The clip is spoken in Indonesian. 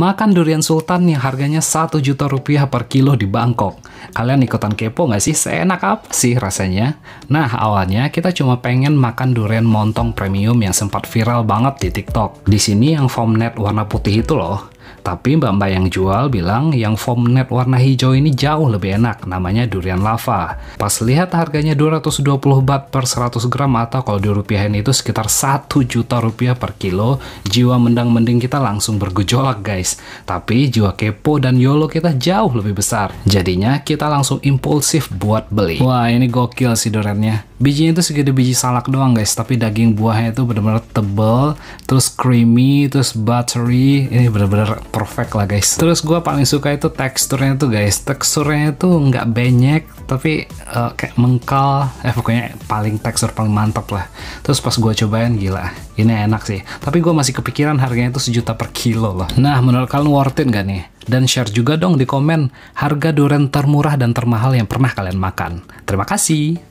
makan durian sultan yang harganya 1 juta rupiah per kilo di Bangkok. Kalian ikutan kepo nggak sih? Seenak apa sih rasanya? Nah, awalnya kita cuma pengen makan durian montong premium yang sempat viral banget di TikTok. Di sini yang foam net warna putih itu loh. Tapi mbak-mbak yang jual bilang yang foam net warna hijau ini jauh lebih enak, namanya durian lava. Pas lihat harganya 220 bat per 100 gram atau kalau dirupiahin itu sekitar 1 juta rupiah per kilo, jiwa mendang-mending kita langsung bergejolak guys. Tapi jiwa kepo dan YOLO kita jauh lebih besar. Jadinya kita langsung impulsif buat beli. Wah ini gokil sih doretnya bijinya itu segede biji salak doang guys tapi daging buahnya itu benar-benar tebel terus creamy terus buttery ini benar-benar perfect lah guys terus gue paling suka itu teksturnya tuh guys teksturnya itu nggak banyak, tapi uh, kayak mengkal eh pokoknya paling tekstur paling mantap lah terus pas gue cobain gila ini enak sih tapi gue masih kepikiran harganya itu sejuta per kilo loh nah menurut kalian worth it gak nih dan share juga dong di komen harga durian termurah dan termahal yang pernah kalian makan terima kasih